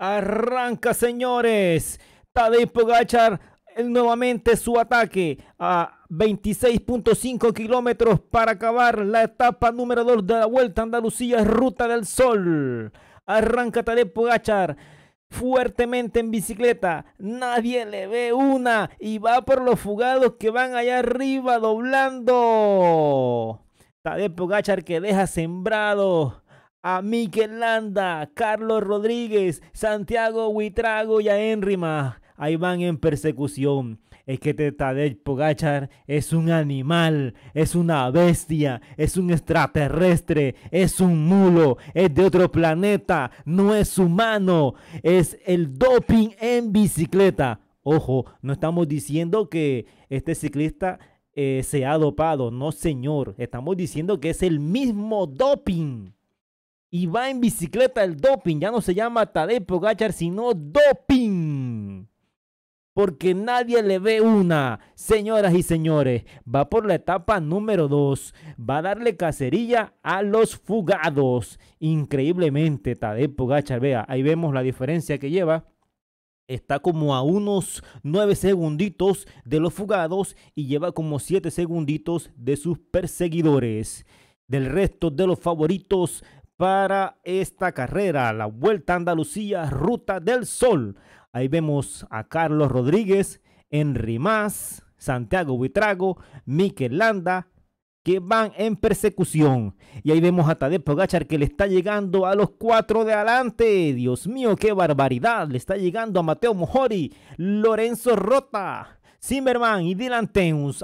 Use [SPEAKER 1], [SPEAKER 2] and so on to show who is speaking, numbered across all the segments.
[SPEAKER 1] Arranca, señores. Tadej Pogachar nuevamente su ataque a 26.5 kilómetros para acabar la etapa número 2 de la Vuelta Andalucía, Ruta del Sol. Arranca Tadej Pogachar fuertemente en bicicleta. Nadie le ve una y va por los fugados que van allá arriba doblando. Tadej Pogachar que deja sembrado a Miquel Landa, Carlos Rodríguez, Santiago Huitrago y a Enrima. Ahí van en persecución. Es que Tadej Pogachar es un animal, es una bestia, es un extraterrestre, es un mulo, es de otro planeta, no es humano, es el doping en bicicleta. Ojo, no estamos diciendo que este ciclista eh, se ha dopado, no señor, estamos diciendo que es el mismo doping y va en bicicleta el doping. Ya no se llama Tadepo Gachar sino doping. Porque nadie le ve una. Señoras y señores, va por la etapa número 2. Va a darle cacería a los fugados. Increíblemente, Tadepo Gachar vea, ahí vemos la diferencia que lleva está como a unos 9 segunditos de los fugados y lleva como 7 segunditos de sus perseguidores. Del resto de los favoritos para esta carrera, la Vuelta a Andalucía, Ruta del Sol. Ahí vemos a Carlos Rodríguez, Henry Más, Santiago Buitrago, Miquel Landa, que van en persecución. Y ahí vemos a Tadej Pogachar que le está llegando a los cuatro de adelante. Dios mío, qué barbaridad. Le está llegando a Mateo Mojori, Lorenzo Rota, Zimmerman y Dylan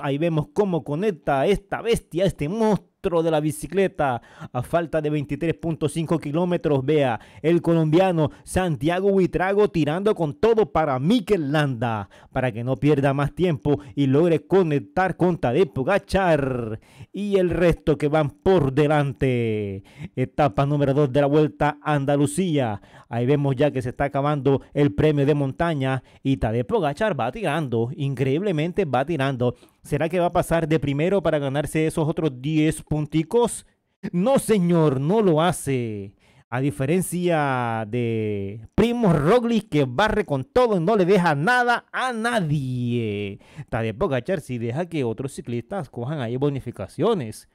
[SPEAKER 1] Ahí vemos cómo conecta esta bestia, este monstruo de la bicicleta. A falta de 23.5 kilómetros, vea, el colombiano Santiago Huitrago tirando con todo para Mikel Landa, para que no pierda más tiempo y logre conectar con Tadej Pogachar y el resto que van por delante. Etapa número 2 de la Vuelta Andalucía. Ahí vemos ya que se está acabando el premio de montaña y Tadej Pogachar va tirando, increíblemente va tirando. ¿Será que va a pasar de primero para ganarse esos otros 10 punticos? No, señor, no lo hace. A diferencia de Primo Roglic que barre con todo y no le deja nada a nadie. Tadej Pogacar si deja que otros ciclistas cojan ahí bonificaciones.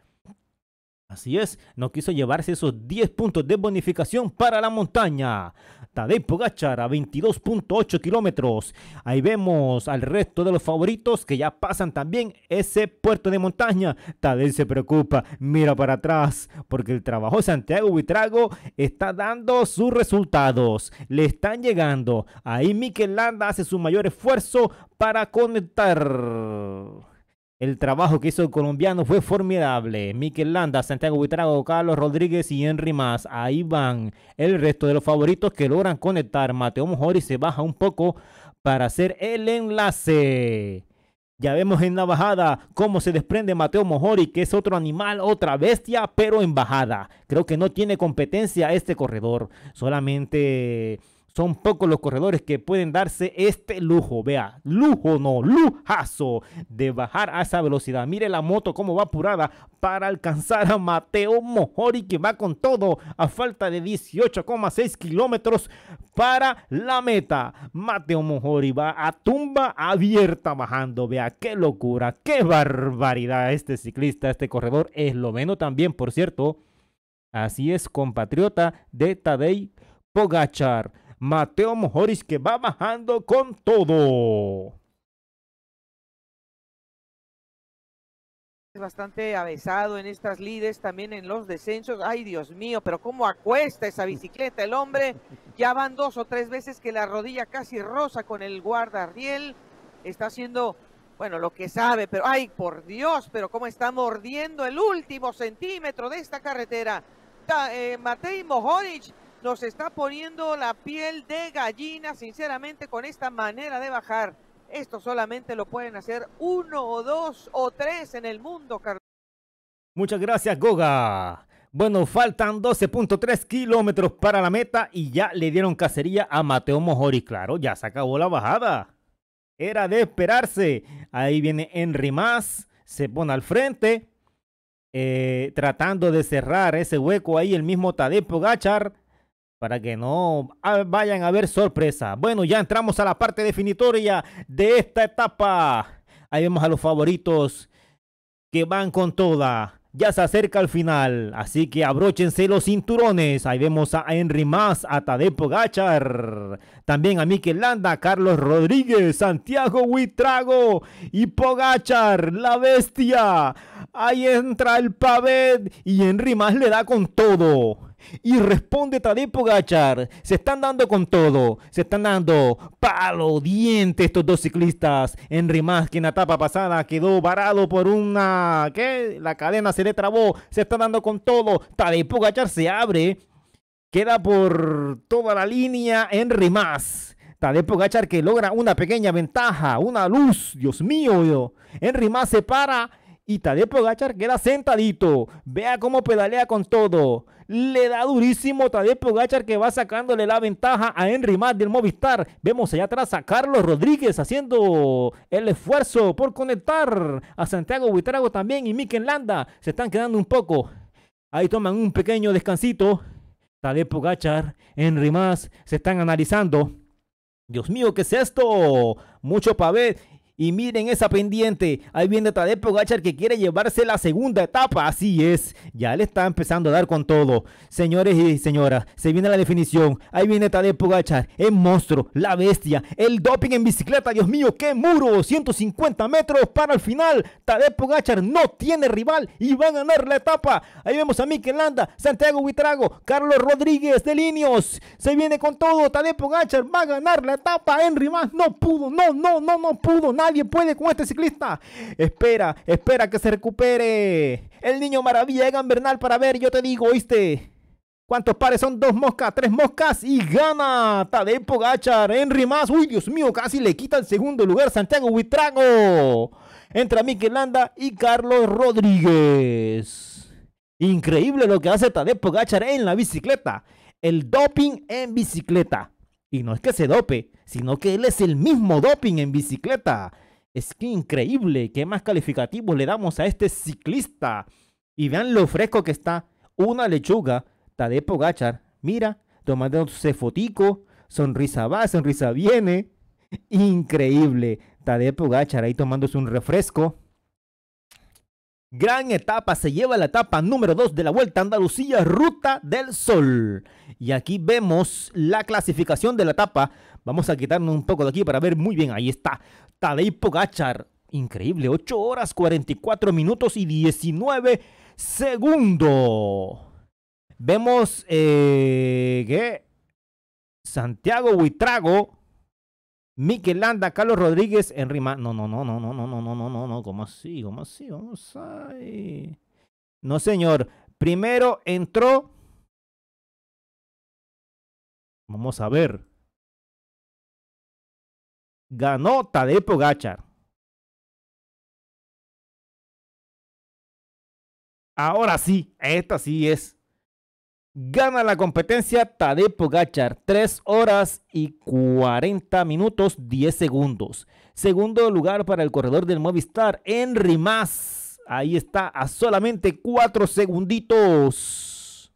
[SPEAKER 1] Así es, no quiso llevarse esos 10 puntos de bonificación para la montaña. Tadej Pogachar a 22.8 kilómetros. Ahí vemos al resto de los favoritos que ya pasan también ese puerto de montaña. Tadej se preocupa, mira para atrás, porque el trabajo de Santiago Buitrago está dando sus resultados. Le están llegando. Ahí Mikel Landa hace su mayor esfuerzo para conectar. El trabajo que hizo el colombiano fue formidable. Miquel Landa, Santiago Buitrago, Carlos Rodríguez y Henry más. Ahí van el resto de los favoritos que logran conectar. Mateo Mojori se baja un poco para hacer el enlace. Ya vemos en la bajada cómo se desprende Mateo Mojori, que es otro animal, otra bestia, pero en bajada. Creo que no tiene competencia este corredor. Solamente son pocos los corredores que pueden darse este lujo. Vea, lujo no, lujazo de bajar a esa velocidad. Mire la moto cómo va apurada para alcanzar a Mateo Mojori que va con todo a falta de 18,6 kilómetros para la meta. Mateo Mojori va a tumba abierta bajando. Vea, qué locura, qué barbaridad este ciclista, este corredor esloveno también, por cierto. Así es, compatriota de Tadej Pogachar. Mateo Mojoris que va bajando con todo. Es bastante avesado en estas lides, también en los descensos. Ay, Dios mío, pero cómo acuesta esa bicicleta el hombre. Ya van dos o tres veces que la rodilla casi rosa con el guardarriel. Está haciendo, bueno, lo que sabe, pero ay, por Dios, pero cómo está mordiendo el último centímetro de esta carretera. Eh, Mateo nos está poniendo la piel de gallina, sinceramente, con esta manera de bajar. Esto solamente lo pueden hacer uno o dos o tres en el mundo, Carlos. Muchas gracias, Goga. Bueno, faltan 12.3 kilómetros para la meta y ya le dieron cacería a Mateo Mojori. Claro, ya se acabó la bajada. Era de esperarse. Ahí viene Henry Más, se pone al frente, eh, tratando de cerrar ese hueco ahí el mismo Tadepo Gachar para que no ah, vayan a ver sorpresa. Bueno, ya entramos a la parte definitoria de esta etapa. Ahí vemos a los favoritos que van con toda. Ya se acerca el final, así que abróchense los cinturones. Ahí vemos a Henry Mas, a Tadej Pogachar, también a Mikel Landa, Carlos Rodríguez, Santiago Huitrago y Pogachar, la bestia. Ahí entra el pavet y Henry Mas le da con todo. Y responde Tadej Gachar. Se están dando con todo. Se están dando palo, diente estos dos ciclistas. Henry Mas, que en la etapa pasada quedó varado por una... ¿Qué? La cadena se le trabó. Se está dando con todo. Tadej Pogachar se abre. Queda por toda la línea Henry Mas. Tadej Pogachar que logra una pequeña ventaja, una luz. Dios mío. Henry Mas se para y Tadepo Gachar queda sentadito. Vea cómo pedalea con todo. Le da durísimo Tadepo Gachar que va sacándole la ventaja a Henry Mas del Movistar. Vemos allá atrás a Carlos Rodríguez haciendo el esfuerzo por conectar a Santiago Buitrago también y Mikel Landa. Se están quedando un poco. Ahí toman un pequeño descansito. Tadepo Gachar, Henry Mas se están analizando. Dios mío, ¿qué es esto? Mucho pavé y miren esa pendiente. Ahí viene Tadej Gachar que quiere llevarse la segunda etapa. Así es. Ya le está empezando a dar con todo. Señores y señoras, se viene la definición. Ahí viene Tadej Gachar. El monstruo, la bestia, el doping en bicicleta. Dios mío, qué muro. 150 metros para el final. Tadej Gachar no tiene rival y va a ganar la etapa. Ahí vemos a Mikel Landa, Santiago Huitrago, Carlos Rodríguez de Linios. Se viene con todo. Tadej Gachar va a ganar la etapa. Henry Más. no pudo. No, no, no, no pudo. Nadie nadie puede con este ciclista. Espera, espera que se recupere. El niño maravilla Egan Bernal para ver, yo te digo, oíste. ¿Cuántos pares son? Dos moscas, tres moscas y gana Tadej gachar Henry más. Uy, Dios mío, casi le quita el segundo lugar Santiago Huitrago. Entra Mikel Landa y Carlos Rodríguez. Increíble lo que hace Tadej Gachar en la bicicleta. El doping en bicicleta. Y no es que se dope, sino que él es el mismo doping en bicicleta. Es que increíble, qué más calificativos le damos a este ciclista. Y vean lo fresco que está. Una lechuga, Tadepo Gachar, Mira, tomándose fotico, sonrisa va, sonrisa viene. Increíble, Tadepo Gachar ahí tomándose un refresco. Gran etapa, se lleva la etapa número 2 de la Vuelta a Andalucía, Ruta del Sol. Y aquí vemos la clasificación de la etapa. Vamos a quitarnos un poco de aquí para ver muy bien. Ahí está Tadej Gachar. Increíble, 8 horas 44 minutos y 19 segundos. Vemos eh, que Santiago Huitrago Miquelanda, Carlos Rodríguez, Henry Ma No, no, no, no, no, no, no, no, no, no, no. ¿Cómo así? ¿Cómo así? Vamos No, señor. Primero entró. Vamos a ver. Ganó Tadej Pogachar. Ahora sí, esta sí es Gana la competencia Tadepo Gachar 3 horas y 40 minutos 10 segundos. Segundo lugar para el corredor del Movistar, Henry Mas. Ahí está, a solamente 4 segunditos.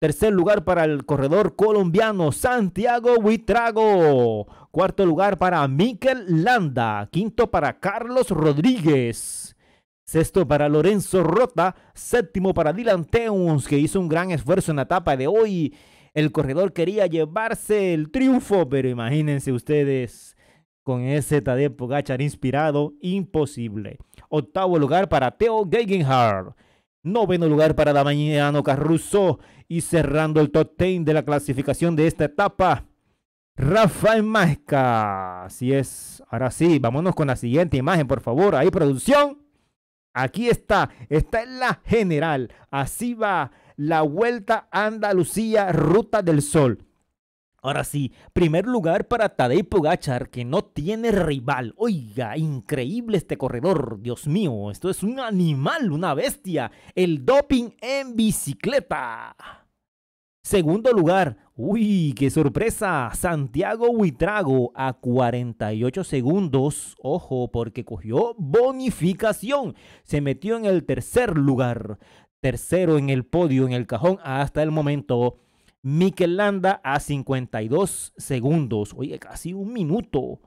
[SPEAKER 1] Tercer lugar para el corredor colombiano, Santiago Huitrago. Cuarto lugar para Mikel Landa. Quinto para Carlos Rodríguez. Sexto para Lorenzo Rota. Séptimo para Dylan Teuns, que hizo un gran esfuerzo en la etapa de hoy. El corredor quería llevarse el triunfo, pero imagínense ustedes con ese Tadej Pogachar inspirado, imposible. Octavo lugar para Theo Geigenhardt. Noveno lugar para Damiano Carruso. Y cerrando el top 10 de la clasificación de esta etapa, Rafael Masca. Así es. Ahora sí, vámonos con la siguiente imagen, por favor. Ahí, producción. Aquí está, está en la general. Así va la Vuelta Andalucía, Ruta del Sol. Ahora sí, primer lugar para Tadej Gachar, que no tiene rival. Oiga, increíble este corredor, Dios mío, esto es un animal, una bestia. El doping en bicicleta. Segundo lugar, uy, qué sorpresa, Santiago Huitrago a 48 segundos. Ojo, porque cogió bonificación. Se metió en el tercer lugar. Tercero en el podio, en el cajón hasta el momento. Mikel Landa a 52 segundos. Oye, casi un minuto.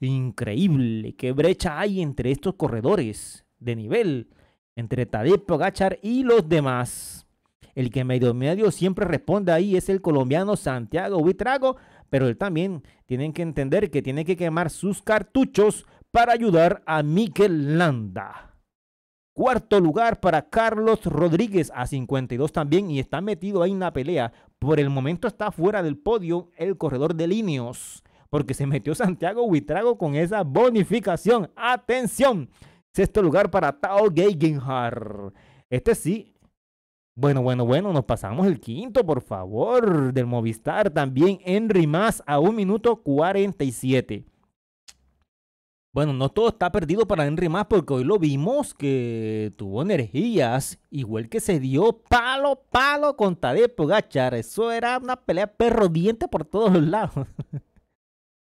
[SPEAKER 1] Increíble. ¿Qué brecha hay entre estos corredores de nivel? Entre Tadej Pogachar y los demás. El que medio medio siempre responde ahí es el colombiano Santiago Buitrago, pero él también tiene que entender que tiene que quemar sus cartuchos para ayudar a Mikel Landa. Cuarto lugar para Carlos Rodríguez a 52 también y está metido ahí en la pelea. Por el momento está fuera del podio el corredor de Líneas porque se metió Santiago Huitrago con esa bonificación. ¡Atención! Sexto lugar para Tao Geigenhardt. Este sí bueno, bueno, bueno, nos pasamos el quinto, por favor, del Movistar. También Henry más a 1 minuto 47. Bueno, no todo está perdido para Henry más porque hoy lo vimos que tuvo energías, igual que se dio palo, palo con Tadepo, Gachar. Eso era una pelea perro diente por todos los lados.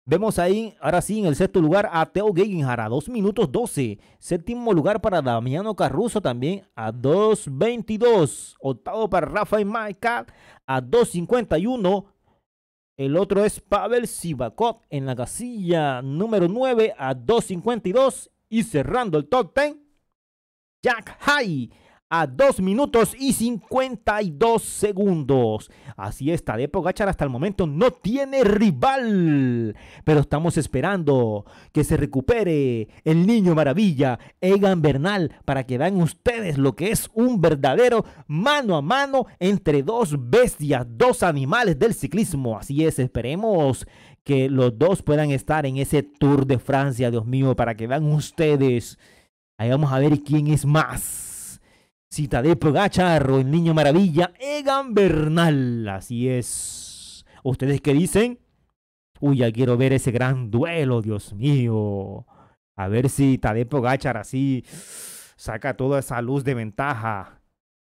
[SPEAKER 1] Vemos ahí, ahora sí, en el sexto lugar a Teo Geigenhard 2 minutos 12. Séptimo lugar para Damiano Carruso también a 2.22. Octavo para Rafael Maika a 2.51. El otro es Pavel Sivakov en la casilla número 9 a 2.52. Y cerrando el top 10, Jack High a 2 minutos y 52 segundos. Así es, Depo Gachar hasta el momento no tiene rival, pero estamos esperando que se recupere el niño maravilla Egan Bernal para que vean ustedes lo que es un verdadero mano a mano entre dos bestias, dos animales del ciclismo. Así es, esperemos que los dos puedan estar en ese Tour de Francia, Dios mío, para que vean ustedes. Ahí vamos a ver quién es más. Gachar o el niño maravilla, Egan Bernal. Así es. ¿Ustedes qué dicen? Uy, ya quiero ver ese gran duelo, Dios mío. A ver si Tadeo Gachar así saca toda esa luz de ventaja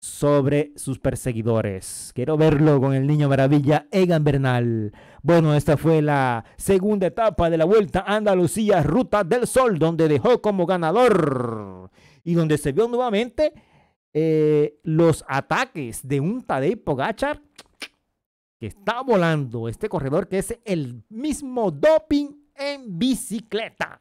[SPEAKER 1] sobre sus perseguidores. Quiero verlo con el niño maravilla Egan Bernal. Bueno, esta fue la segunda etapa de la Vuelta Andalucía Ruta del Sol, donde dejó como ganador y donde se vio nuevamente eh, los ataques de un Tadej Gachar que está volando este corredor que es el mismo doping en bicicleta.